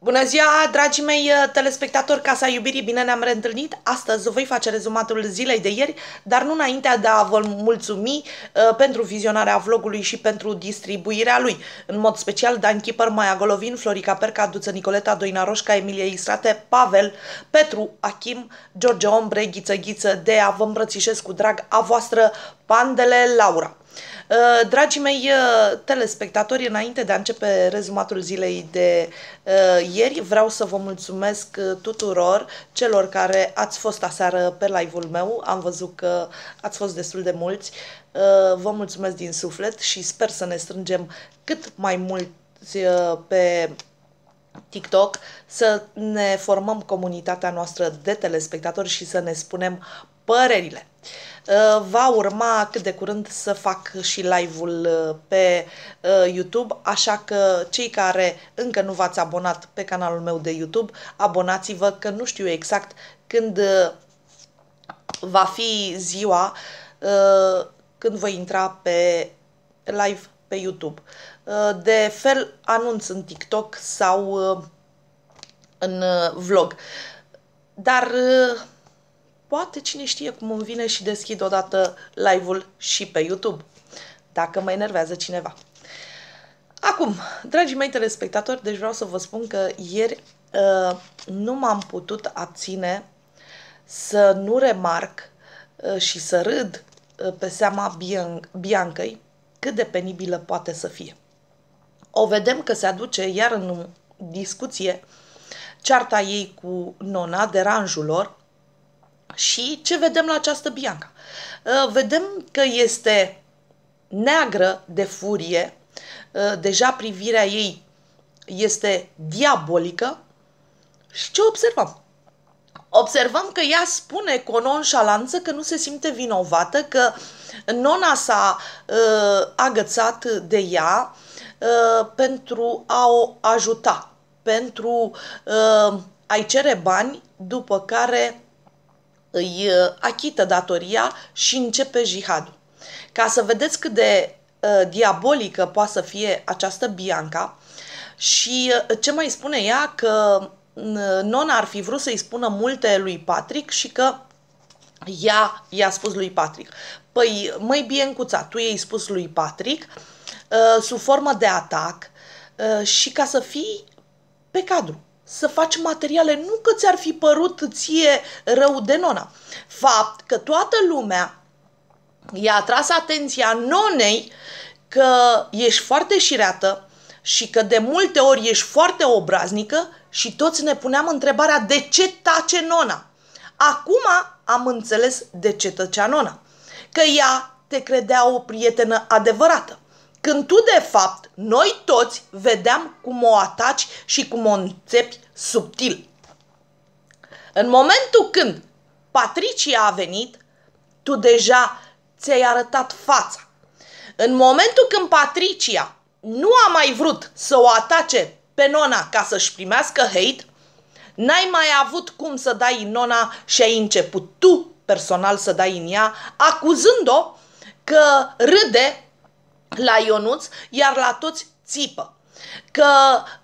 Bună ziua, dragii mei uh, telespectatori, Casa Iubirii, bine ne-am reîntâlnit. Astăzi voi face rezumatul zilei de ieri, dar nu înainte de a vă mulțumi uh, pentru vizionarea vlogului și pentru distribuirea lui. În mod special, Dan Kipper, Maia Golovin, Florica Perca, Duță Nicoleta, Doina Roșca, Emilie Istrate, Pavel, Petru, Achim, George Ombre, Ghiță Ghiță, Dea, vă îmbrățișez cu drag a voastră pandele Laura. Uh, dragii mei uh, telespectatori, înainte de a începe rezumatul zilei de uh, ieri, vreau să vă mulțumesc tuturor celor care ați fost aseară pe live-ul meu. Am văzut că ați fost destul de mulți. Vă mulțumesc din suflet și sper să ne strângem cât mai mulți pe TikTok, să ne formăm comunitatea noastră de telespectatori și să ne spunem părerile. Uh, va urma cât de curând să fac și live-ul uh, pe uh, YouTube, așa că cei care încă nu v-ați abonat pe canalul meu de YouTube, abonați-vă că nu știu exact când va fi ziua când voi intra pe live pe YouTube. De fel anunț în TikTok sau în vlog. Dar Poate cine știe cum îmi vine și deschid odată live-ul și pe YouTube, dacă mă enervează cineva. Acum, dragii mei telespectatori, deci vreau să vă spun că ieri uh, nu m-am putut abține să nu remarc uh, și să râd uh, pe seama Bian- Biancăi cât de penibilă poate să fie. O vedem că se aduce iar în discuție cearta ei cu nona, deranjul lor, și ce vedem la această Bianca? Ă, vedem că este neagră de furie, ă, deja privirea ei este diabolică și ce observăm? Observăm că ea spune cu o nonșalanță că nu se simte vinovată, că nona s-a uh, agățat de ea uh, pentru a o ajuta, pentru uh, a-i cere bani, după care îi uh, achită datoria și începe jihadul. Ca să vedeți cât de uh, diabolică poate să fie această Bianca și uh, ce mai spune ea că uh, nona ar fi vrut să-i spună multe lui Patrick și că ea i-a spus lui Patrick. Păi, măi Biencuța, tu i-ai spus lui Patrick uh, sub formă de atac uh, și ca să fii pe cadru să faci materiale nu că ți-ar fi părut ție rău de nona. Fapt că toată lumea i-a atras atenția nonei că ești foarte șireată și că de multe ori ești foarte obraznică și toți ne puneam întrebarea de ce tace nona. Acum am înțeles de ce tăcea nona. Că ea te credea o prietenă adevărată. Când tu, de fapt, noi toți vedeam cum o ataci și cum o înțepi subtil. În momentul când Patricia a venit, tu deja ți-ai arătat fața. În momentul când Patricia nu a mai vrut să o atace pe nona ca să-și primească hate, n-ai mai avut cum să dai în nona și ai început tu personal să dai în ea, acuzând-o că râde la Ionuț, iar la toți țipă că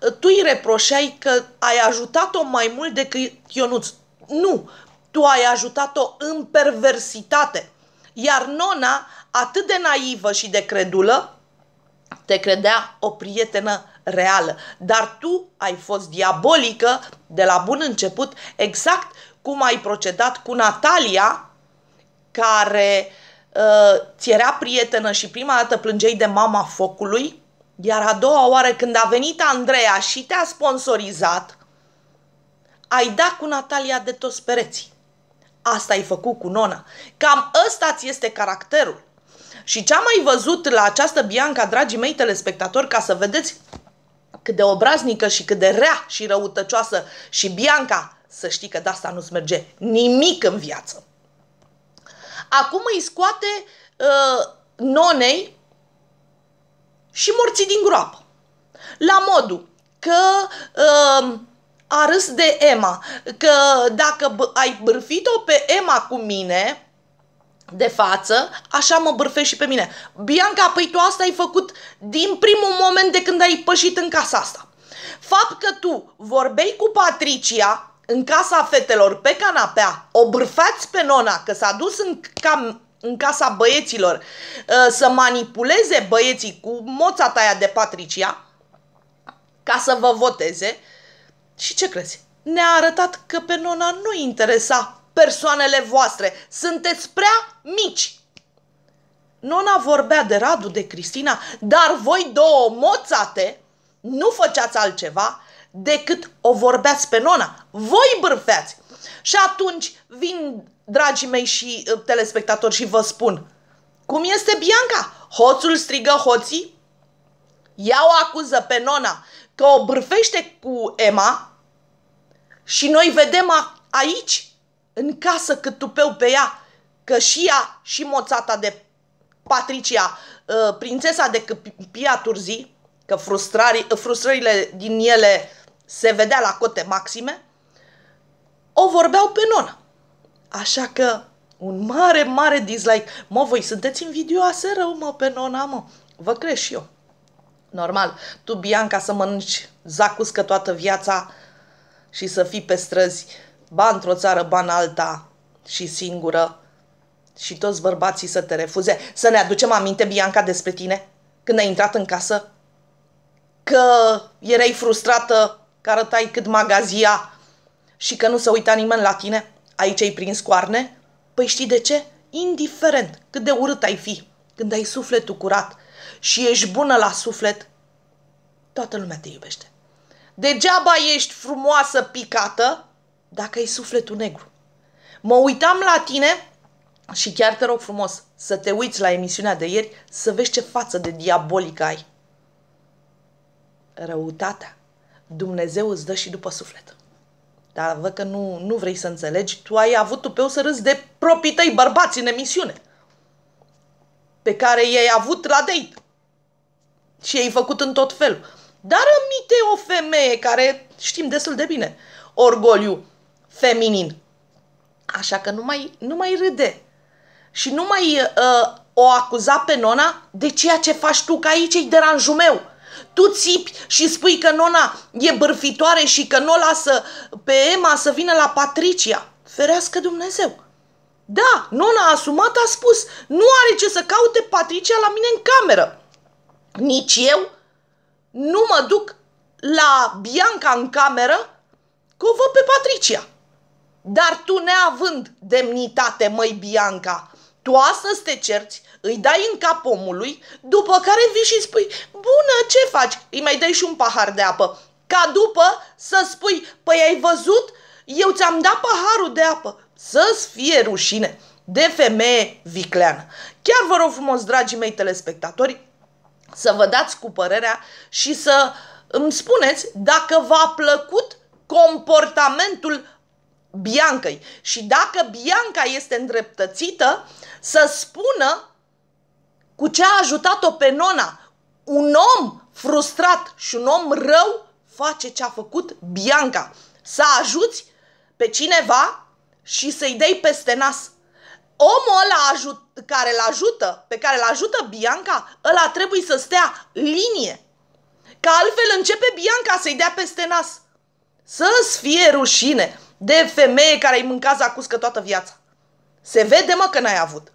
ă, tu îi reproșeai că ai ajutat-o mai mult decât Ionuț. Nu, tu ai ajutat-o în perversitate. Iar nona, atât de naivă și de credulă, te credea o prietenă reală. Dar tu ai fost diabolică de la bun început, exact cum ai procedat cu Natalia, care uh, ți era prietenă și prima dată plângeai de mama focului, iar a doua oară când a venit Andreea și te-a sponsorizat, ai dat cu Natalia de toți pereții. Asta ai făcut cu nona. Cam ăsta ți este caracterul. Și ce am mai văzut la această Bianca, dragii mei telespectatori, ca să vedeți cât de obraznică și cât de rea și răutăcioasă și Bianca, să știi că de asta nu-ți merge nimic în viață. Acum îi scoate uh, nonei și morții din groapă. La modul că uh, a râs de Emma, că dacă ai bârfit-o pe Emma cu mine, de față, așa mă bârfești și pe mine. Bianca, păi tu asta ai făcut din primul moment de când ai pășit în casa asta. Fapt că tu vorbei cu Patricia, în casa fetelor pe canapea, o bârfați pe nona că s-a dus în, cam, în casa băieților uh, să manipuleze băieții cu moța taia de Patricia ca să vă voteze și ce crezi? Ne-a arătat că pe nona nu interesa persoanele voastre, sunteți prea mici. Nona vorbea de Radu, de Cristina, dar voi două moțate nu făceați altceva decât o vorbeați pe nona. Voi bârfeați! Și atunci vin, dragii mei și ă, telespectatori, și vă spun cum este Bianca? Hoțul strigă hoții? Ea o acuză pe nona că o bârfește cu Emma și noi vedem a, aici, în casă, cât tupeu pe ea, că și ea și moțata de Patricia, ă, prințesa de Pia Turzi, că frustrările din ele se vedea la cote maxime, o vorbeau pe nona. Așa că un mare, mare dislike. Mă, voi sunteți invidioase rău, mă, pe nona, mă. Vă crești și eu. Normal, tu, Bianca, să mănânci zacuscă toată viața și să fii pe străzi, ba într-o țară, ba în alta și singură și toți bărbații să te refuze. Să ne aducem aminte, Bianca, despre tine, când ai intrat în casă, că erai frustrată că arătai cât magazia și că nu se uita nimeni la tine? Aici ai prins coarne? Păi știi de ce? Indiferent cât de urât ai fi, când ai sufletul curat și ești bună la suflet, toată lumea te iubește. Degeaba ești frumoasă picată dacă ai sufletul negru. Mă uitam la tine și chiar te rog frumos să te uiți la emisiunea de ieri să vezi ce față de diabolică ai. Răutatea Dumnezeu îți dă și după suflet. Dar văd că nu, nu vrei să înțelegi. Tu ai avut tu o să râzi de proprii tăi bărbați în emisiune. Pe care i-ai avut la date. Și i-ai făcut în tot felul. Dar amite o femeie care știm destul de bine orgoliu feminin. Așa că nu mai, nu mai râde. Și nu mai uh, o acuza pe nona de ceea ce faci tu, că aici e deranjul meu. Tu țipi și spui că nona e bârfitoare și că nu o lasă pe Emma să vină la Patricia. Ferească Dumnezeu! Da, nona asumat a spus, nu are ce să caute Patricia la mine în cameră. Nici eu nu mă duc la Bianca în cameră că o văd pe Patricia. Dar tu neavând demnitate, măi Bianca, tu astăzi te cerți, îi dai în cap omului, după care vii și spui, bună, ce faci? Îi mai dai și un pahar de apă. Ca după să spui, păi ai văzut? Eu ți-am dat paharul de apă. Să-ți fie rușine de femeie vicleană. Chiar vă rog frumos, dragii mei telespectatori, să vă dați cu părerea și să îmi spuneți dacă v-a plăcut comportamentul Biancăi și dacă Bianca este îndreptățită să spună cu ce a ajutat-o pe Nona. Un om frustrat și un om rău face ce a făcut Bianca. Să ajuți pe cineva și să-i dai peste nas. Omul ăla ajut, care îl ajută, pe care îl ajută Bianca, ăla trebuie să stea linie. Că altfel începe Bianca să-i dea peste nas. Să-ți fie rușine de femeie care ai mâncat zacuscă toată viața. Se vede, mă, că n-ai avut.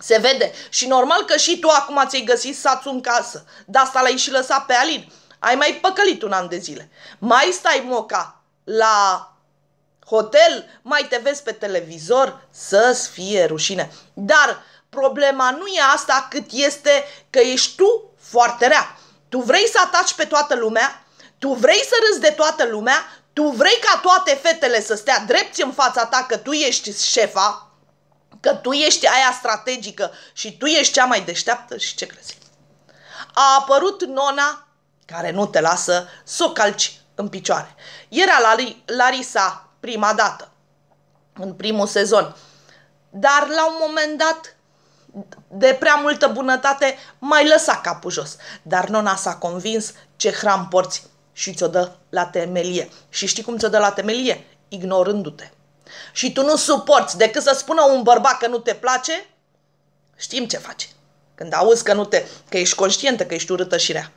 Se vede. Și normal că și tu acum ți-ai găsit sațul în casă. De asta l-ai și lăsat pe Alin. Ai mai păcălit un an de zile. Mai stai moca la hotel, mai te vezi pe televizor, să-ți fie rușine. Dar problema nu e asta cât este că ești tu foarte rea. Tu vrei să ataci pe toată lumea, tu vrei să râzi de toată lumea, tu vrei ca toate fetele să stea drept în fața ta că tu ești șefa, Că tu ești aia strategică și tu ești cea mai deșteaptă și ce crezi? A apărut nona care nu te lasă să o calci în picioare. Era la Larisa prima dată, în primul sezon. Dar la un moment dat, de prea multă bunătate, mai lăsa capul jos. Dar nona s-a convins ce hram porți și ți-o dă la temelie. Și știi cum ți-o dă la temelie? Ignorându-te și tu nu suporți decât să spună un bărbat că nu te place, știm ce faci. Când auzi că, nu te, că ești conștientă că ești urâtă și rea.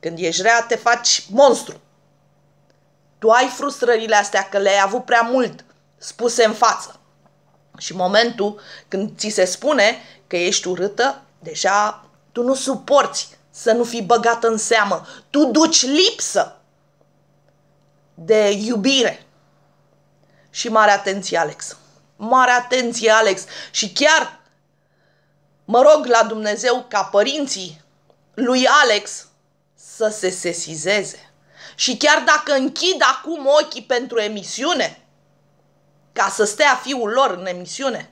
Când ești rea, te faci monstru. Tu ai frustrările astea că le-ai avut prea mult spuse în față. Și momentul când ți se spune că ești urâtă, deja tu nu suporți să nu fii băgată în seamă. Tu duci lipsă de iubire. Și mare atenție, Alex. Mare atenție, Alex. Și chiar mă rog la Dumnezeu ca părinții lui Alex să se sesizeze. Și chiar dacă închid acum ochii pentru emisiune, ca să stea fiul lor în emisiune,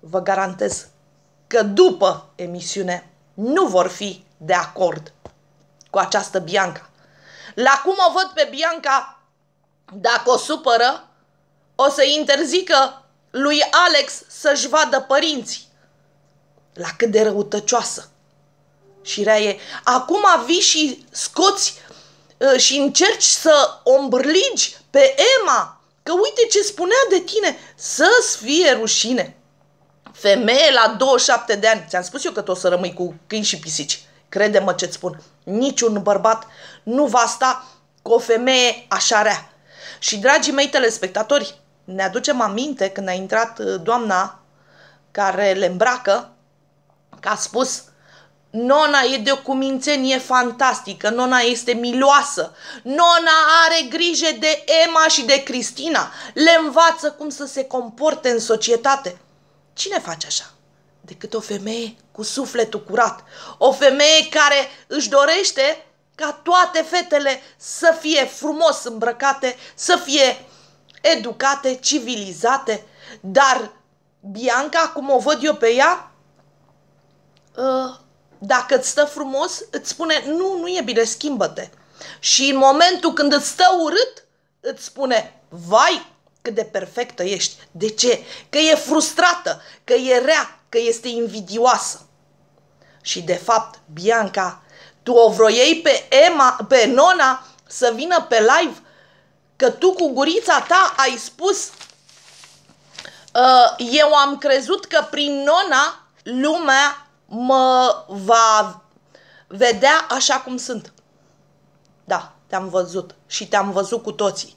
vă garantez că după emisiune nu vor fi de acord cu această Bianca. La cum o văd pe Bianca, dacă o supără, o să interzică lui Alex să-și vadă părinții. La cât de răutăcioasă! Și rea e, acum vii și scoți uh, și încerci să ombrligi pe Emma, că uite ce spunea de tine, să-ți fie rușine. Femeie la 27 de ani, ți-am spus eu că tu o să rămâi cu câini și pisici, crede-mă ce-ți spun, niciun bărbat nu va sta cu o femeie așa rea. Și dragii mei telespectatori, ne aducem aminte când a intrat uh, doamna care le îmbracă, că a spus Nona e de o cumințenie fantastică, nona este miloasă, nona are grijă de Emma și de Cristina, le învață cum să se comporte în societate. Cine face așa? Decât o femeie cu sufletul curat, o femeie care își dorește ca toate fetele să fie frumos îmbrăcate, să fie educate, civilizate, dar Bianca, cum o văd eu pe ea, ă, dacă îți stă frumos, îți spune nu, nu e bine, schimbă-te. Și în momentul când îți stă urât, îți spune vai, cât de perfectă ești. De ce? Că e frustrată, că e rea, că este invidioasă. Și de fapt, Bianca, tu o vroiei pe Emma, pe Nona să vină pe live că tu cu gurița ta ai spus uh, eu am crezut că prin nona lumea mă va vedea așa cum sunt. Da, te-am văzut și te-am văzut cu toții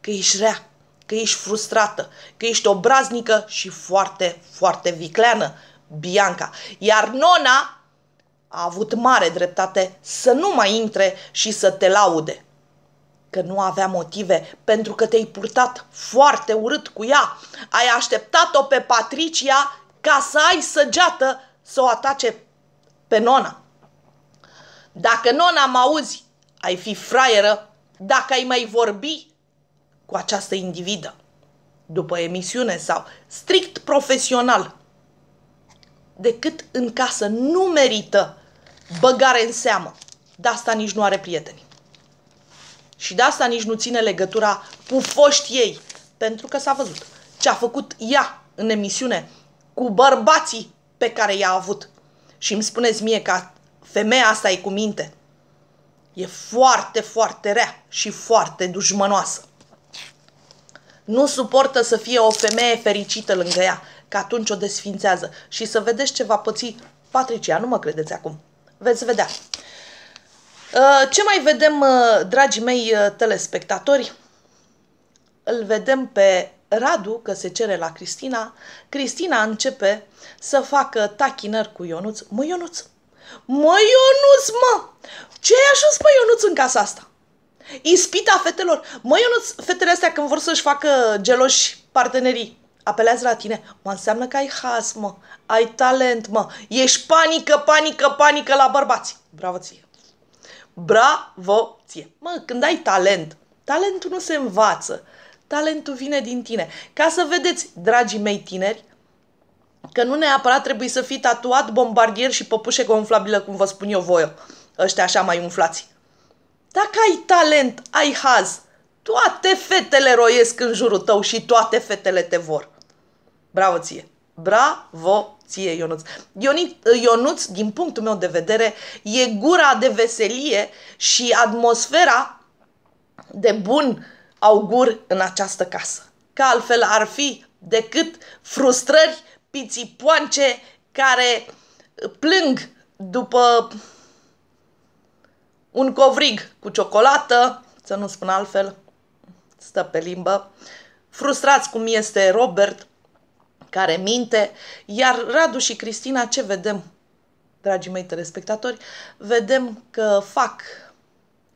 că ești rea, că ești frustrată, că ești obraznică și foarte, foarte vicleană, Bianca. Iar nona a avut mare dreptate să nu mai intre și să te laude că nu avea motive, pentru că te-ai purtat foarte urât cu ea. Ai așteptat-o pe Patricia ca să ai săgeată să o atace pe nona. Dacă nona mă auzi, ai fi fraieră dacă ai mai vorbi cu această individă. După emisiune sau strict profesional, decât în casă nu merită băgare în seamă. De asta nici nu are prieteni. Și de asta nici nu ține legătura cu foști ei, pentru că s-a văzut ce a făcut ea în emisiune cu bărbații pe care i-a avut. Și îmi spuneți mie că femeia asta e cu minte. E foarte, foarte rea și foarte dușmănoasă. Nu suportă să fie o femeie fericită lângă ea, că atunci o desfințează. Și să vedeți ce va păți Patricia, nu mă credeți acum. Veți vedea. Uh, ce mai vedem, uh, dragii mei uh, telespectatori? Îl vedem pe Radu că se cere la Cristina. Cristina începe să facă tachinări cu Ionuț. Mă, Ionuț! Mă, Ionuț, mă! Ce ai ajuns, mă, Ionuț, în casa asta? Ispita fetelor! Mă, Ionuț, fetele astea când vor să-și facă geloși partenerii, apelează la tine. Mă înseamnă că ai has, mă, ai talent, mă, ești panică, panică, panică la bărbați. Bravo ție! bravo ție. Mă, când ai talent, talentul nu se învață, talentul vine din tine. Ca să vedeți, dragii mei tineri, că nu neapărat trebuie să fii tatuat, bombardier și păpușe gonflabilă, cum vă spun eu voi, ăștia așa mai umflați. Dacă ai talent, ai haz, toate fetele roiesc în jurul tău și toate fetele te vor. Bravo ție! Bravo ție, Ionuț. Ionuț, uh, Ionuț, din punctul meu de vedere, e gura de veselie și atmosfera de bun augur în această casă. Ca altfel ar fi decât frustrări pițipoance care plâng după un covrig cu ciocolată, să nu spun altfel, stă pe limbă, frustrați cum este Robert, care minte, iar Radu și Cristina ce vedem, dragii mei telespectatori, vedem că fac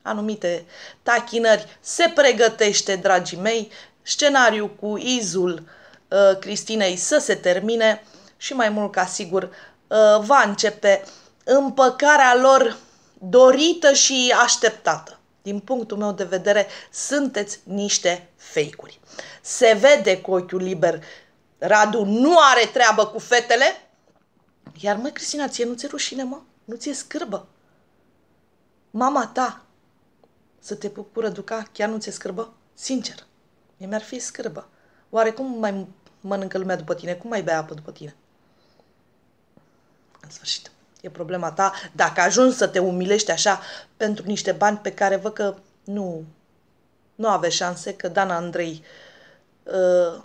anumite tachinări, se pregătește, dragii mei, scenariu cu izul uh, Cristinei să se termine și mai mult ca sigur uh, va începe împăcarea lor dorită și așteptată. Din punctul meu de vedere, sunteți niște fake-uri. Se vede cu ochiul liber Radu nu are treabă cu fetele, iar mă, Cristina, ție nu ți-e rușine, mă? Nu ți-e scârbă? Mama ta să te bucură duca, chiar nu ți-e scârbă? Sincer, e mi-ar fi scârbă. Oare cum mai mănâncă lumea după tine? Cum mai bea apă după tine? În sfârșit, e problema ta dacă ajungi să te umilești așa pentru niște bani pe care văd că nu, nu aveți șanse, că Dana Andrei uh,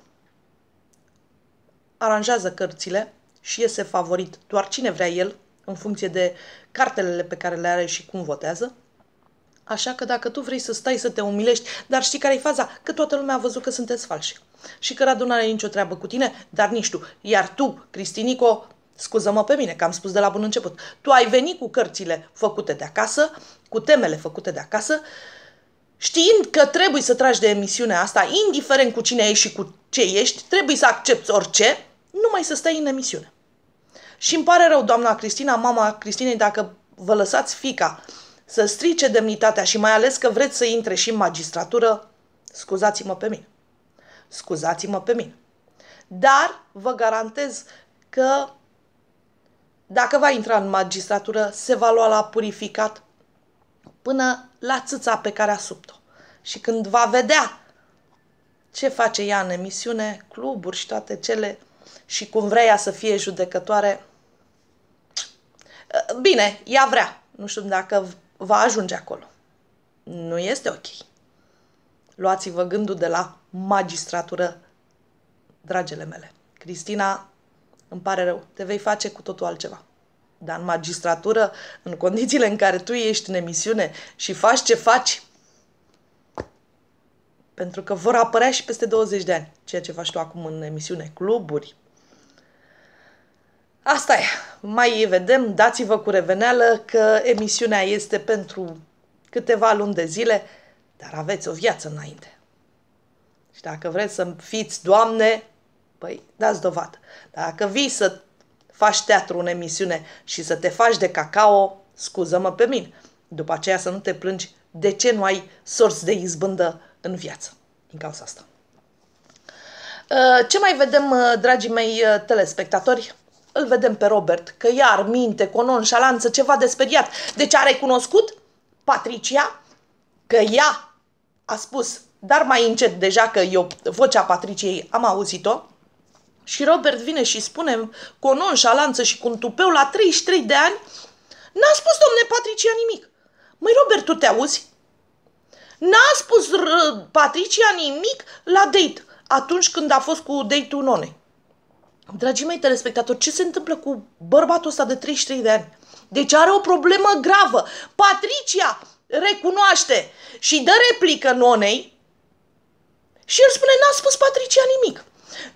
aranjează cărțile și iese favorit doar cine vrea el, în funcție de cartelele pe care le are și cum votează. Așa că dacă tu vrei să stai să te umilești, dar știi care i faza? Că toată lumea a văzut că sunteți falși. Și că Radu are nicio treabă cu tine, dar nici tu. Iar tu, Cristinico, Scuză-mă pe mine că am spus de la bun început. Tu ai venit cu cărțile făcute de acasă, cu temele făcute de acasă, știind că trebuie să tragi de emisiunea asta, indiferent cu cine ești și cu ce ești, trebuie să accepti orice, numai să stai în emisiune. Și îmi pare rău, doamna Cristina, mama Cristinei, dacă vă lăsați fica să strice demnitatea și mai ales că vreți să intre și în magistratură, scuzați-mă pe mine. Scuzați-mă pe mine. Dar vă garantez că dacă va intra în magistratură, se va lua la purificat până la țâța pe care a subt-o. Și când va vedea ce face ea în emisiune, cluburi și toate cele, și cum vrea ea să fie judecătoare, eh, bine, ea vrea. Nu știu dacă va ajunge acolo. Nu este ok. Luați-vă gândul de la magistratură, dragele mele. Cristina, îmi pare rău, te vei face cu totul altceva. Dar în magistratură, în condițiile în care tu ești în emisiune și faci ce faci, pentru că vor apărea și peste 20 de ani ceea ce faci tu acum în emisiune, cluburi, Asta e. Mai vedem, dați-vă cu reveneală că emisiunea este pentru câteva luni de zile, dar aveți o viață înainte. Și dacă vreți să fiți doamne, păi dați dovadă. Dacă vii să faci teatru în emisiune și să te faci de cacao, scuză-mă pe mine. După aceea să nu te plângi de ce nu ai sorți de izbândă în viață. Din cauza asta. Uh, ce mai vedem, uh, dragii mei uh, telespectatori? Îl vedem pe Robert că iar minte cu o nonșalanță ceva de speriat. Deci a recunoscut Patricia că ea a spus, dar mai încet deja că eu vocea Patriciei am auzit-o. Și Robert vine și spune cu o nonșalanță și cu un tupeu la 33 de ani, n-a spus domne Patricia nimic. Măi Robert, tu te auzi? N-a spus r- Patricia nimic la date atunci când a fost cu date-ul nonei. Dragii mei telespectatori, ce se întâmplă cu bărbatul ăsta de 33 de ani? Deci are o problemă gravă. Patricia recunoaște și dă replică nonei și el spune, n-a spus Patricia nimic.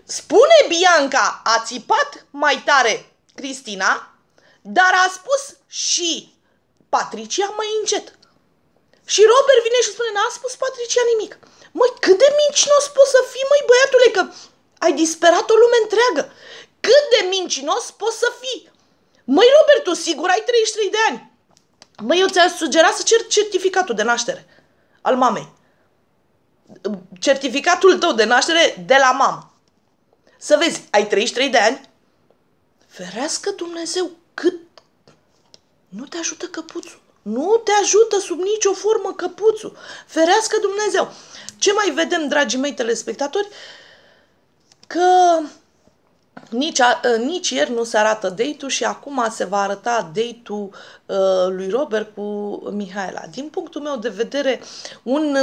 Spune Bianca, a țipat mai tare Cristina, dar a spus și Patricia mai încet. Și Robert vine și spune, n-a spus Patricia nimic. Măi, cât de mincinos poți să fii, măi, băiatule, că ai disperat o lume întreagă. Cât de mincinos poți să fii? Măi, Robert, tu sigur ai 33 de ani. Măi, eu ți-aș sugera să cer certificatul de naștere al mamei. Certificatul tău de naștere de la mamă. Să vezi, ai 33 de ani? Ferească Dumnezeu cât nu te ajută căpuțul. Nu te ajută sub nicio formă căpuțul. Ferească Dumnezeu. Ce mai vedem, dragii mei telespectatori? că nici, a, ă, nici ieri nu se arată date și acum se va arăta date uh, ă, lui Robert cu Mihaela. Din punctul meu de vedere, un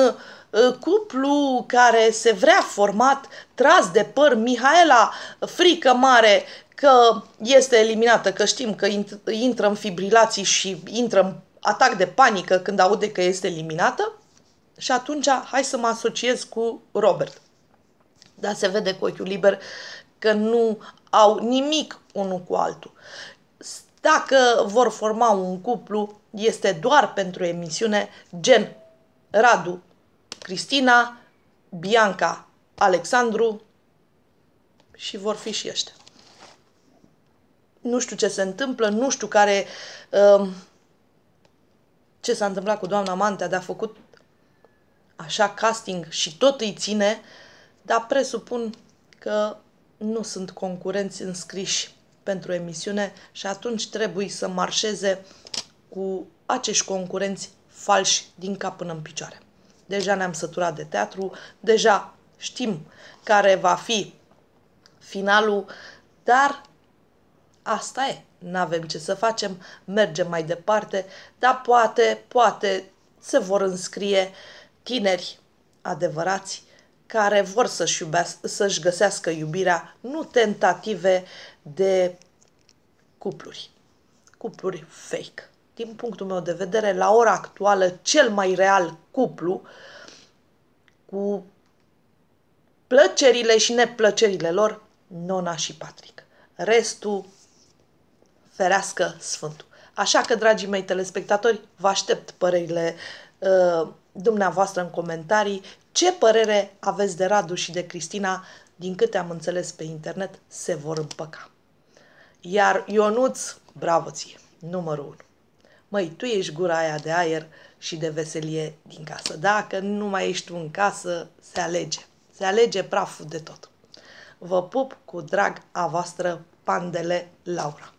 uh, cuplu care se vrea format, tras de păr, Mihaela, frică mare că este eliminată, că știm că int- intră în fibrilații și intră în atac de panică când aude că este eliminată și atunci hai să mă asociez cu Robert dar se vede cu ochiul liber că nu au nimic unul cu altul. Dacă vor forma un cuplu, este doar pentru emisiune, gen Radu, Cristina, Bianca, Alexandru și vor fi și ăștia. Nu știu ce se întâmplă, nu știu care um, ce s-a întâmplat cu doamna Mantea, dar a făcut așa casting și tot îi ține uh, dar presupun că nu sunt concurenți înscriși pentru emisiune și atunci trebuie să marșeze cu acești concurenți falși din cap până în picioare. Deja ne-am săturat de teatru, deja știm care va fi finalul, dar asta e. Nu avem ce să facem, mergem mai departe, dar poate, poate se vor înscrie tineri adevărați care vor să-și, iubească, să-și găsească iubirea, nu tentative de cupluri, cupluri fake. Din punctul meu de vedere, la ora actuală, cel mai real cuplu cu plăcerile și neplăcerile lor, Nona și Patrick. Restul, ferească Sfântul. Așa că, dragii mei telespectatori, vă aștept părerile uh, dumneavoastră în comentarii, ce părere aveți de Radu și de Cristina? Din câte am înțeles pe internet, se vor împăca. Iar Ionuț, bravo ție, numărul 1. Măi, tu ești gura aia de aer și de veselie din casă. Dacă nu mai ești tu în casă, se alege. Se alege praful de tot. Vă pup cu drag a voastră pandele Laura.